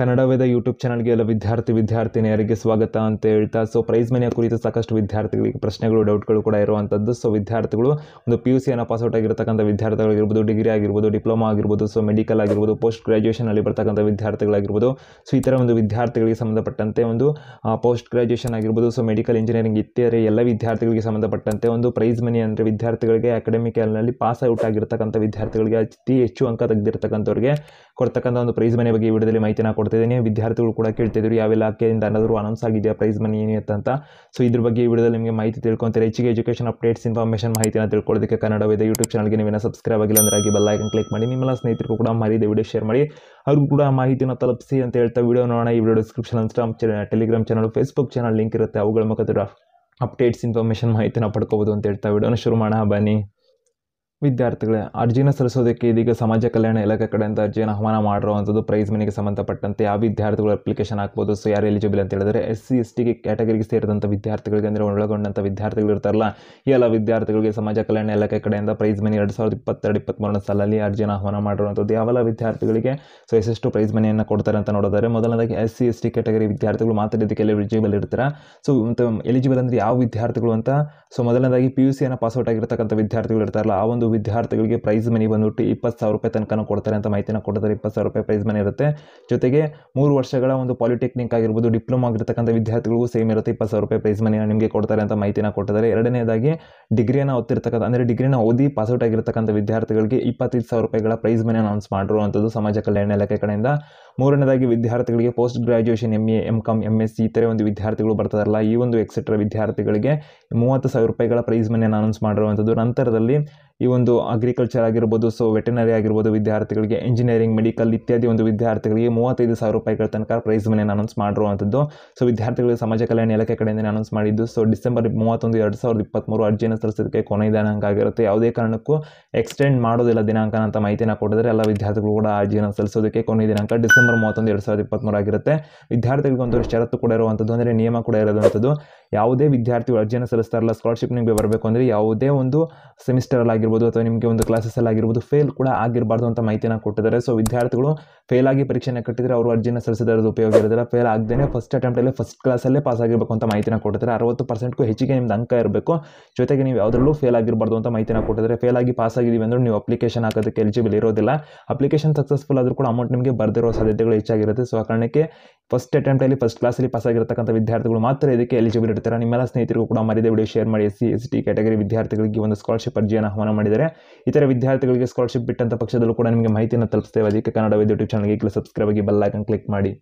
ಕನ್ನಡ ವೇದ YouTube ಚಾನಲ್ಗೆ ಎಲ್ಲ ವಿದ್ಯಾರ್ಥಿ ವಿದ್ಯಾರ್ಥಿನಿಯರಿಗೆ ಸ್ವಾಗತ ಅಂತ ಹೇಳ್ತಾ ಸೊ ಪ್ರೈಸ್ ಮನೆಯ ಕುರಿತು ಸಾಕಷ್ಟು ವಿದ್ಯಾರ್ಥಿಗಳಿಗೆ ಪ್ರಶ್ನೆಗಳು ಡೌಟ್ಗಳು ಕೂಡ ಇರುವಂಥದ್ದು ಸೊ ವಿದ್ಯಾರ್ಥಿಗಳು ಒಂದು ಪಿ ಯು ಸಿಯನ್ನು ಪಾಸ್ ಔಟ್ ಆಗಿರ್ತಕ್ಕಂಥ ವಿದ್ಯಾರ್ಥಿಗಳಾಗಿರ್ಬೋದು ಡಿಗ್ರಿ ಆಗಿರ್ಬೋದು ಡಿಪ್ಲೊಮಾ ಆಗಿರ್ಬೋದು ಸೊ ಮೆಡಿಕಲ್ ಆಗಿರ್ಬೋದು ಪೋಸ್ಟ್ ಅಲ್ಲಿ ಬರ್ತಕ್ಕಂಥ ವಿದ್ಯಾರ್ಥಿಗಳಾಗಿರ್ಬೋದು ಸೊ ಈ ಥರ ಒಂದು ವಿದ್ಯಾರ್ಥಿಗಳಿಗೆ ಸಂಬಂಧಪಟ್ಟಂತೆ ಒಂದು ಪೋಸ್ಟ್ ಗ್ರ್ಯಾಜುಯೇಷನ್ ಆಗಿರ್ಬೋದು ಸೊ ಮೆಡಿಕಲ್ ಇಂಜಿನಿಯರಿಂಗ್ ಇತ್ಯಾದಿ ಎಲ್ಲ ವಿದ್ಯಾರ್ಥಿಗಳಿಗೆ ಸಂಬಂಧಪಟ್ಟಂತೆ ಒಂದು ಪ್ರೈಸ್ ಮನಿ ಅಂದರೆ ವಿದ್ಯಾರ್ಥಿಗಳಿಗೆ ಅಕಾಡೆಮಿಕ್ ಅಲ್ಲಿ ಪಾಸ್ ಔಟ್ ಆಗಿರ್ತಕ್ಕಂಥ ವಿದ್ಯಾರ್ಥಿಗಳಿಗೆ ಅತಿ ಹೆಚ್ಚು ಅಂಕ ತೆಗೆದಿರ್ತಕ್ಕಂಥವ್ರಿಗೆ ಕೊಡ್ತಕ್ಕಂಥ ಒಂದು ಪ್ರೈಸ್ ಮನೆ ಬಗ್ಗೆ ಈ ವಿಡಿಯೋದಲ್ಲಿ ಮಾಹಿತಿನ ಕೊಡ್ತಾರೆ ಕೊಡ್ತಿದ್ದೀನಿ ವಿದ್ಯಾರ್ಥಿಗಳು ಕೂಡ ಕೇಳ್ತಿದ್ರು ಯಾವೆಲ್ಲ ಇಲಾಖೆಯಿಂದ ಏನಾದರೂ ಅನೌನ್ಸ್ ಆಗಿದೆಯಾ ಪ್ರೈಸ್ ಮನಿ ಏನು ಅಂತ ಸೊ ಇದ್ರ ಬಗ್ಗೆ ಈ ವಿಡಿಯೋದಲ್ಲಿ ನಿಮಗೆ ಮಾಹಿತಿ ತಿಳ್ಕೊತಾರೆ ಹೆಚ್ಚಿಗೆ ಎಜುಕೇಷನ್ ಅಪ್ಡೇಟ್ಸ್ ಇನ್ಫಾರ್ಮೇಷನ್ ಮಾಹಿತಿನ ತಿಳ್ಕೊಳ್ಳೋದಕ್ಕೆ ಕನ್ನಡ ವೇದ ಯೂಟ್ಯೂಬ್ ಚಾನಲ್ಗೆ ನೀವೇನ ಸಬ್ಸ್ಕ್ರೈಬ್ ಆಗಿಲ್ಲ ಅಂದ್ರೆ ಆಗಿ ಐಕನ್ ಕ್ಲಿಕ್ ಮಾಡಿ ನಿಮ್ಮೆಲ್ಲ ಸ್ನೇಹಿತರು ಕೂಡ ಮಾಹಿತಿ ವಿಡಿಯೋ ಶೇರ್ ಮಾಡಿ ಅವ್ರಿಗೂ ಕೂಡ ಮಾಹಿತಿನ ತಲುಪಿಸಿ ಅಂತ ಹೇಳ್ತಾ ವಿಡಿಯೋ ನೋಡೋಣ ಈ video description Instagram Telegram channel Facebook channel link ಇರುತ್ತೆ ಅವುಗಳ ಮುಖಾಂತರ ಅಪ್ಡೇಟ್ಸ್ ಇನ್ಫಾರ್ಮೇಷನ್ ಮಾಹಿತಿನ ಪಡ್ಕೋಬೋದು ಅಂತ ಹೇಳ್ತಾ ವಿಡಿಯೋನ ಶುರು ಮಾಡೋಣ ಬನ್ನಿ ವಿದ್ಯಾರ್ಥಿಗಳೇ ಅರ್ಜಿನ ಸಲ್ಲಿಸೋದಕ್ಕೆ ಇದೀಗ ಸಮಾಜ ಕಲ್ಯಾಣ ಇಲಾಖೆ ಕಡೆಯಿಂದ ಅರ್ಜಿಯನ್ನು ಆಹ್ವಾನ ಮಾಡಿರುವಂಥದ್ದು ಪ್ರೈಸ್ ಮನಿಗೆ ಸಂಬಂಧಪಟ್ಟಂತೆ ಯಾವ ವಿದ್ಯಾರ್ಥಿಗಳು ಅಪ್ಲಿಕೇಶನ್ ಹಾಕ್ಬೋದು ಸೊ ಯಾರು ಎಲಿಜಿಬಲ್ ಅಂತ ಹೇಳಿದ್ರೆ ಎಸ್ ಸಿ ಎಸ್ ಟಿಗೆ ಕ್ಯಾಟಗರಿಗೆ ಸೇರಿದಂಥ ವಿದ್ಯಾರ್ಥಿಗಳಿಗೆ ಅಂದರೆ ಒಳಗೊಂಡಂಥ ವಿದ್ಯಾರ್ಥಿಗಳು ಇರ್ತಾರಲ್ಲ ಈ ಎಲ್ಲ ವಿದ್ಯಾರ್ಥಿಗಳಿಗೆ ಸಮಾಜ ಕಲ್ಯಾಣ ಇಲಾಖೆ ಕಡೆಯಿಂದ ಪ್ರೈಸ್ ಮನಿ ಎರಡು ಸಾವಿರದ ಇಪ್ಪತ್ತೆರಡು ಇಪ್ಪತ್ತ್ಮೂರನೇ ಸಾಲಲ್ಲಿ ಅರ್ಜಿಯನ್ನು ಆಹ್ವಾನ ಮಾಡಿರುವಂಥದ್ದು ಯಾವೆಲ್ಲ ವಿದ್ಯಾರ್ಥಿಗಳಿಗೆ ಸೊ ಎಷ್ಟು ಪ್ರೈಸ್ ಮನಿಯನ್ನು ಕೊಡ್ತಾರೆ ಅಂತ ನೋಡಿದರೆ ಮೊದಲನೇದಾಗಿ S C S T category ವಿದ್ಯಾರ್ಥಿಗಳು ಮಾತ್ರ ಇದಕ್ಕೆ ಎಲಿಜಿಬಲ್ ಇರ್ತಾರೆ ಸೊ ಎಲಿಜಿಬಲ್ ಅಂದರೆ ಯಾವ ವಿದ್ಯಾರ್ಥಿಗಳು ಅಂತ ಸೊ ಮೊದಲನೇದಾಗಿ ಪಿ ಯು ಸಿಯನ್ನು ಔಟ್ ಆಗಿರ್ತಕ್ಕಂಥ ವಿದ್ಯಾರ್ಥಿಗಳು ಇರ್ತಾರಲ್ಲ ಆ ಒಂದು ವಿದ್ಯಾರ್ಥಿಗಳಿಗೆ ಪ್ರೈಸ್ ಮನಿ ಬಂದುಬಿಟ್ಟು ಇಪ್ಪತ್ತು ಸಾವಿರ ರೂಪಾಯಿ ತನಕನ ಕೊಡ್ತಾರೆ ಅಂತ ಮಾಹಿತಿನ ಕೊಡ್ತಾರೆ ಇಪ್ಪತ್ತು ಸಾವಿರ ರೂಪಾಯಿ ಪ್ರೈಸ್ ಮನಿ ಇರುತ್ತೆ ಜೊತೆಗೆ ಮೂರು ವರ್ಷಗಳ ಒಂದು ಪಾಲಿಟೆಕ್ನಿಕ್ ಆಗಿರ್ಬೋದು ಡಿಪ್ಲೊಮಾ ಆಗಿರ್ತಕ್ಕಂಥ ವಿದ್ಯಾರ್ಥಿಗಳಿಗೂ ಸೇಮ್ ಇರುತ್ತೆ ಇಪ್ಪತ್ತು ಸಾವಿರ ರೂಪಾಯಿ ಪ್ರೈಸ್ ಮನಿ ನಿಮಗೆ ಕೊಡ್ತಾರೆ ಅಂತ ಮಾಹಿತಿನ ಕೊಟ್ಟಿದ್ದಾರೆ ಎರಡನೇದಾಗಿ ಡಿಗ್ರಿಯನ್ನು ಓದ್ತಿರ್ತಕ್ಕಂಥ ಅಂದರೆ ಡಿಗ್ರಿನ ಓದಿ ಪಾಸ್ಔಟ್ ಆಗಿರ್ತಕ್ಕಂಥ ವಿದ್ಯಾರ್ಥಿಗಳಿಗೆ ಇಪ್ಪತ್ತೈದು ಸಾವಿರ ರೂಪಾಯಿಗಳ ಪ್ರೈಸ್ ಮನಿ ಅನೌನ್ಸ್ ಮಾಡಿರುವಂಥದ್ದು ಸಮಾಜ ಕಲ್ಯಾಣ ಇಲಾಖೆ ಕಡೆಯಿಂದ ಮೂರನೇದಾಗಿ ವಿದ್ಯಾರ್ಥಿಗಳಿಗೆ post graduation M A M com M S C ಈ ಥರ ಒಂದು ವಿದ್ಯಾರ್ಥಿಗಳು ಬರ್ತಾರಲ್ಲ ಈ ಒಂದು ಎಕ್ಸೆಟ್ರಾ ವಿದ್ಯಾರ್ಥಿಗಳಿಗೆ ಮೂವತ್ತು ಸಾವಿರ ರೂಪಾಯಿಗಳ ಪ್ರೈಸ್ ಮನಿಯನ್ನು ಅನೌನ್ಸ್ ಮಾಡಿರುವಂಥದ್ದು ನಂತರದಲ್ಲಿ ಈ ಒಂದು ಅಗ್ರಿಕಲ್ಚರ್ ಆಗಿರ್ಬೋದು ಸೊ ವೆಟನರಿ ಆಗಿರ್ಬೋದು ವಿದ್ಯಾರ್ಥಿಗಳಿಗೆ ಇಂಜಿನಿಯರಿಂಗ್ ಮೆಡಿಕಲ್ ಇತ್ಯಾದಿ ಒಂದು ವಿದ್ಯಾರ್ಥಿಗಳಿಗೆ ಮೂವತ್ತೈದು ಸಾವಿರ ರೂಪಾಯಿಗಳ ತನಕ ಪ್ರೈಸ್ ಮನೆಯನ್ನು ಅನೌನ್ಸ್ ಮಾಡಿರುವಂಥದ್ದು ಸೊ ವಿದ್ಯಾರ್ಥಿಗಳಿಗೆ ಸಮಾಜ ಕಲ್ಯಾಣ ಇಲಾಖೆ ಕಡೆಯಿಂದ ಅನೌನ್ಸ್ ಮಾಡಿದ್ದು ಸೊ ಡಿಸೆಂಬರ್ ಮೂವತ್ತೊಂದು ಎರಡು ಸಾವಿರದ ಇಪ್ಪತ್ತ್ಮೂರು ಅರ್ಜಿಯನ್ನು ಸಲ್ಲಿಸೋದಕ್ಕೆ ಕೊನೆಯ ದಿನಾಂಕ ಆಗಿರುತ್ತೆ ಯಾವುದೇ ಕಾರಣಕ್ಕೂ ಎಕ್ಸ್ಟೆಂಡ್ ಮಾಡೋದಿಲ್ಲ ದಿನಾಂಕ ಅಂತ ಮಾಹಿತಿನ ಕೊಡಿದ್ರೆ ಎಲ್ಲ ವಿದ್ಯಾರ್ಥಿಗಳು ಕೂಡ ಅರ್ಜಿಯನ್ನು ಸಲ್ಲಿಸೋದಕ್ಕೆ ಕೊನೆಯ ದಿನಾಂಕ ಡಿಸೆಂಬರ್ ಮೂವತ್ತೊಂದು ಎರಡು ಸಾವಿರದ ಇಪ್ಪತ್ತ್ಮೂರು ಆಗಿರುತ್ತೆ ವಿದ್ಯಾರ್ಥಿಗಳಿಗೆ ಒಂದು ಷರತ್ತು ಕೂಡ ಇರುವಂಥದ್ದು ಅಂದರೆ ನಿಯಮ ಕೂಡ ಇರೋದಂಥದ್ದು ಯಾವುದೇ ವಿದ್ಯಾರ್ಥಿಗಳು ಅರ್ಜಿಯನ್ನು ಸಲ್ಲಿಸ್ತಾರಲ್ಲ ಸ್ಕಾಲರ್ಶಿಪ್ ನಿಮಗೆ ಬರಬೇಕು ಅಂದರೆ ಯಾವುದೇ ಒಂದು ಆಗಿರ್ಬೋದು ಅಥವಾ ನಿಮಗೆ ಒಂದು ಕ್ಲಾಸಸ್ಸಲ್ಲಾಗಿರ್ಬೋದು ಫೇಲ್ ಕೂಡ ಆಗಿರಬಾರ್ದು ಅಂತ ಮಾಹಿತಿಯನ್ನು ಕೊಟ್ಟಿದ್ದಾರೆ ಸೊ ವಿದ್ಯಾರ್ಥಿಗಳು ಫೇಲ್ ಆಗಿ ಪರೀಕ್ಷೆನ ಕಟ್ಟಿದರೆ ಅವರು ಅರ್ಜಿನ ಸಲ್ಲಿಸಿದ ಉಪಯೋಗ ಇರೋದಿಲ್ಲ ಫೇಲ್ ಆಗದೇ ಫಸ್ಟ್ ಅಟೆಂಪ್ಟಲ್ಲಿ ಫಸ್ಟ್ ಕ್ಲಾಸಲ್ಲೇ ಪಾಸ್ ಆಗಿರಬೇಕು ಅಂತ ಮಾಹಿತಿನ ಕೊಟ್ಟಿದ್ದಾರೆ ಅರವತ್ತು ಪರ್ಸೆಂಟ್ಗೂ ಹೆಚ್ಚಿಗೆ ನಿಮ್ದು ಅಂಕ ಇರಬೇಕು ಜೊತೆಗೆ ನೀವು ಯಾವುದರಲ್ಲೂ ಫೇಲ್ ಆಗಿರಬಾರ್ದು ಅಂತ ಮಾಹಿತಿನ ಕೊಟ್ಟಿದ್ದಾರೆ ಫೇಲ್ ಆಗಿ ಪಾಸ್ ಆಗಿದ್ದೀವಿ ಅಂದರೆ ನೀವು ಅಪ್ಲಿಕೇಶನ್ ಹಾಕೋದಕ್ಕೆ ಎಲಿಜಿಬಲ್ ಇರೋದಿಲ್ಲ ಅಪ್ಲಿಕೇಶನ್ ಸಕ್ಸಸ್ಫುಲ್ ಆದರೂ ಕೂಡ ಅಮೌಂಟ್ ನಿಮಗೆ ಬರದಿರೋ ಸಾಧ್ಯತೆಗಳು ಹೆಚ್ಚಾಗಿರುತ್ತೆ ಸೊ ಆ ಕಾರಣಕ್ಕೆ ಫಸ್ಟ್ ಅಟೆಂಪ್ಟಲ್ಲಿ ಫಸ್ಟ್ ಕ್ಲಾಸಲ್ಲಿ ಪಾಸಾಗಿರ್ತಕ್ಕಂಥ ವಿದ್ಯಾರ್ಥಿಗಳು ಮಾತ್ರ ಇದಕ್ಕೆ ಎಲಿಜಿಬಲ್ ಇರ್ತಾರೆ ನಿಮ್ಮೆಲ್ಲ ಸ್ನೇಹಿತರಿಗೂ ಕೂಡ ಮರಿದೇ ವಿಡಿಯೋ ಶೇರ್ ಮಾಡಿ S C S T category ವಿದ್ಯಾರ್ಥಿಗಳಿಗೆ ಒಂದು ಸ್ಕಾಲರ್ಶಿಪ್ ಅರ್ಜಿಯನ್ನು ಆಹ್ವಾನ ಮಾಡಿದರೆ ಇತರ ವಿದ್ಯಾರ್ಥಿಗಳಿಗೆ ಸ್ಕಾಲರ್ಶಿಪ್ ಬಿಟ್ಟಂಥ ಪಕ್ಷದಲ್ಲೂ ಕೂಡ ನಿಮಗೆ ಮಾಹಿತಿಯನ್ನು ತಲುಪಿಸ್ತೇವೆ ಅದಕ್ಕೆ ಕನ್ನಡ ಯೂಟ್ಯೂಬ್ ಚಾನಲ್ಗೆ ಕ್ಲಿಕ್ ಸಬ್ಸ್ಕ್ರೈಬ್ ಆಗಿ ಬೆಲ್ಲೈಕನ್ ಕ್ಲಿಕ್ ಮಾಡಿ